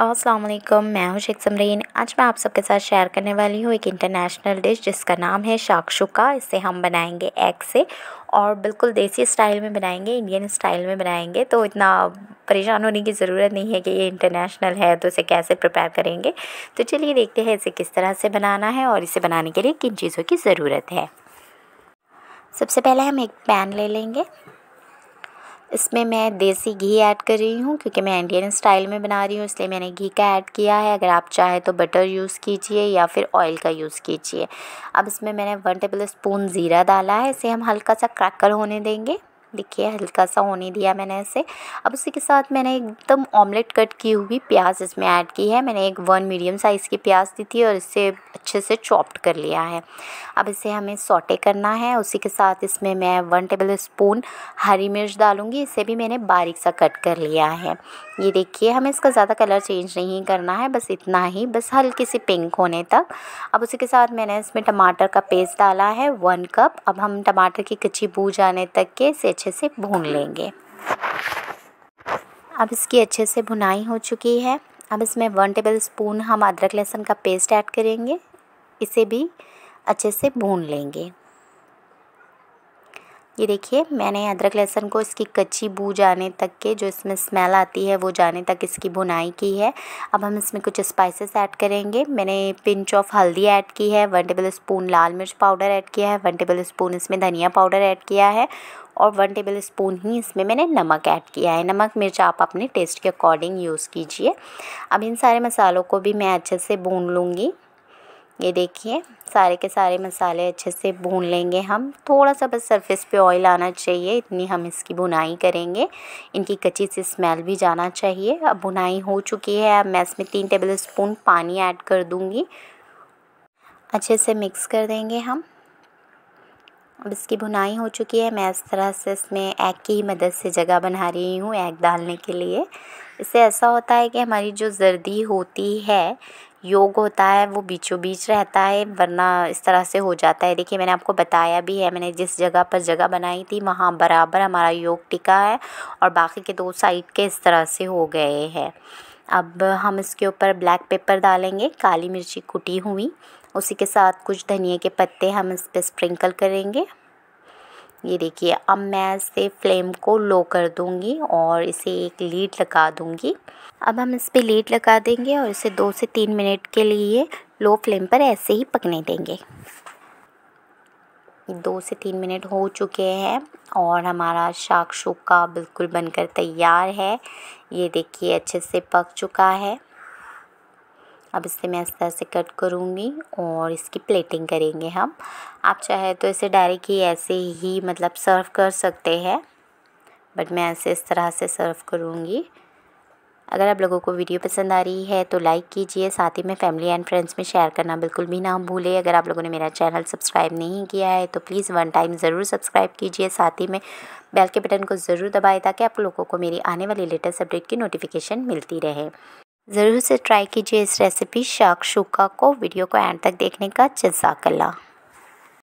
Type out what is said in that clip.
अस्सलाम वालेकुम मैं हूं शेख समरीन आज मैं आप सबके साथ शेयर करने वाली हूं एक इंटरनेशनल डिश जिसका नाम है शाकशुका इसे हम बनाएंगे एग से और बिल्कुल देसी स्टाइल में बनाएंगे इंडियन स्टाइल में बनाएंगे तो इतना परेशान होने की ज़रूरत नहीं है कि ये इंटरनेशनल है तो इसे कैसे प्रिपेयर करेंगे तो चलिए देखते हैं इसे किस तरह से बनाना है और इसे बनाने के लिए किन चीज़ों की ज़रूरत है सबसे पहले हम एक पैन ले लेंगे इसमें मैं देसी घी ऐड कर रही हूँ क्योंकि मैं इंडियन स्टाइल में बना रही हूँ इसलिए मैंने घी का ऐड किया है अगर आप चाहें तो बटर यूज़ कीजिए या फिर ऑयल का यूज़ कीजिए अब इसमें मैंने वन टेबल स्पून ज़ीरा डाला है इसे हम हल्का सा क्रैकर होने देंगे देखिए हल्का सा होने दिया मैंने इसे अब उसी के साथ मैंने एकदम ऑमलेट कट की हुई प्याज इसमें ऐड की है मैंने एक वन मीडियम साइज़ की प्याज दी थी और इसे अच्छे से चॉप्ड कर लिया है अब इसे हमें सोटे करना है उसी के साथ इसमें मैं वन टेबल स्पून हरी मिर्च डालूँगी इसे भी मैंने बारीक सा कट कर लिया है ये देखिए हमें इसका ज़्यादा कलर चेंज नहीं करना है बस इतना ही बस हल्की सी पिंक होने तक अब उसी के साथ मैंने इसमें टमाटर का पेस्ट डाला है वन कप अब हम टमाटर की कच्ची बू जाने तक के इसे अच्छे से भून लेंगे अब इसकी अच्छे से भुनाई हो चुकी है अब इसमें वन टेबल स्पून हम अदरक लहसुन का पेस्ट ऐड करेंगे इसे भी अच्छे से भून लेंगे ये देखिए मैंने अदरक लहसुन को इसकी कच्ची बू जाने तक के जो इसमें स्मेल आती है वो जाने तक इसकी बुनाई की है अब हम इसमें कुछ स्पाइसेस ऐड करेंगे मैंने पिंच ऑफ हल्दी ऐड की है वन टेबल स्पून लाल मिर्च पाउडर ऐड किया है वन टेबल स्पून इसमें धनिया पाउडर ऐड किया है और वन टेबल स्पून ही इसमें मैंने नमक ऐड किया है नमक मिर्च आप अपने टेस्ट के अकॉर्डिंग यूज़ कीजिए अब इन सारे मसालों को भी मैं अच्छे से भून लूँगी ये देखिए सारे के सारे मसाले अच्छे से भून लेंगे हम थोड़ा सा बस सरफेस पे ऑयल आना चाहिए इतनी हम इसकी भुनाई करेंगे इनकी कच्ची सी स्मेल भी जाना चाहिए अब भुनाई हो चुकी है अब मैं इसमें तीन टेबल स्पून पानी ऐड कर दूँगी अच्छे से मिक्स कर देंगे हम अब इसकी भुनाई हो चुकी है मैं इस तरह से इसमें एग की ही मदद से जगह बना रही हूँ एग डालने के लिए इससे ऐसा होता है कि हमारी जो जर्दी होती है योग होता है वो बीचों बीच रहता है वरना इस तरह से हो जाता है देखिए मैंने आपको बताया भी है मैंने जिस जगह पर जगह बनाई थी वहाँ बराबर हमारा योग टिका है और बाकी के दो साइड के इस तरह से हो गए हैं अब हम इसके ऊपर ब्लैक पेपर डालेंगे काली मिर्ची कुटी हुई उसी के साथ कुछ धनिए के पत्ते हम इस पर स्प्रिंकल करेंगे ये देखिए अब मैं इसे फ्लेम को लो कर दूंगी और इसे एक लीड लगा दूंगी अब हम इस पर लीड लगा देंगे और इसे दो से तीन मिनट के लिए लो फ्लेम पर ऐसे ही पकने देंगे दो से तीन मिनट हो चुके हैं और हमारा शाक शुका बिल्कुल बनकर तैयार है ये देखिए अच्छे से पक चुका है अब इसे मैं तरह से कट करूँगी और इसकी प्लेटिंग करेंगे हम आप चाहे तो इसे डायरेक्ट ही ऐसे ही मतलब सर्व कर सकते हैं बट मैं ऐसे इस तरह से सर्व करूँगी अगर आप लोगों को वीडियो पसंद आ रही है तो लाइक कीजिए साथ ही में फैमिली एंड फ्रेंड्स में शेयर करना बिल्कुल भी ना भूलें अगर आप लोगों ने मेरा चैनल सब्सक्राइब नहीं किया है तो प्लीज़ वन टाइम ज़रूर सब्सक्राइब कीजिए साथ ही में बेल के बटन को ज़रूर दबाएँ ताकि आप लोगों को मेरी आने वाली लेटेस्ट अपडेट की नोटिफिकेशन मिलती रहे ज़रूर से ट्राई कीजिए इस रेसिपी शुका को वीडियो को एंड तक देखने का जजाकला